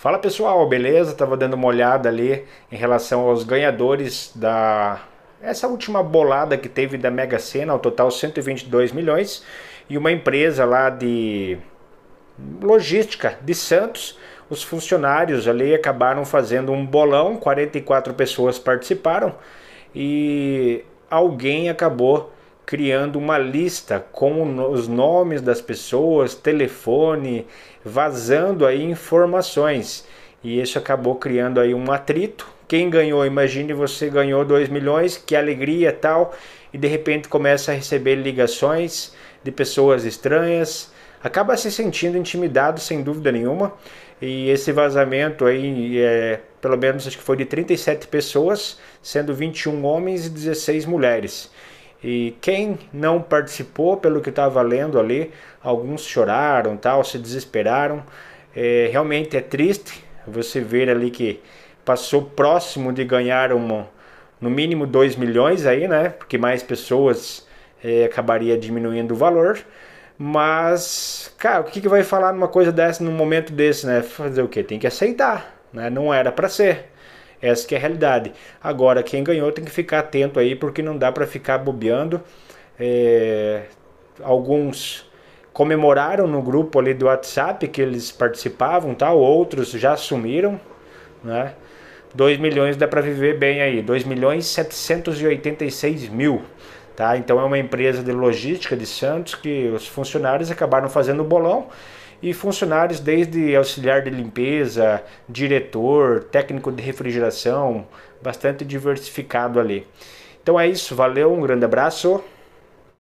Fala pessoal, beleza? Tava dando uma olhada ali em relação aos ganhadores da essa última bolada que teve da Mega Sena, ao total 122 milhões, e uma empresa lá de logística de Santos, os funcionários ali acabaram fazendo um bolão, 44 pessoas participaram e alguém acabou criando uma lista com os nomes das pessoas, telefone, vazando aí informações. E isso acabou criando aí um atrito. Quem ganhou, imagine você ganhou 2 milhões, que alegria tal, e de repente começa a receber ligações de pessoas estranhas, acaba se sentindo intimidado sem dúvida nenhuma. E esse vazamento aí, é, pelo menos acho que foi de 37 pessoas, sendo 21 homens e 16 mulheres. E quem não participou, pelo que estava lendo ali, alguns choraram, tal, se desesperaram. É, realmente é triste você ver ali que passou próximo de ganhar uma, no mínimo 2 milhões aí, né? Porque mais pessoas é, acabaria diminuindo o valor. Mas, cara, o que, que vai falar numa coisa dessa num momento desse, né? Fazer o que? Tem que aceitar, né? Não era para ser. Essa que é a realidade. Agora, quem ganhou tem que ficar atento aí, porque não dá para ficar bobeando. É, alguns comemoraram no grupo ali do WhatsApp que eles participavam, tal, tá? outros já assumiram, né? 2 milhões dá para viver bem aí, 2 milhões 786 mil. Tá? Então é uma empresa de logística de Santos que os funcionários acabaram fazendo o bolão e funcionários desde auxiliar de limpeza, diretor, técnico de refrigeração, bastante diversificado ali. Então é isso, valeu, um grande abraço.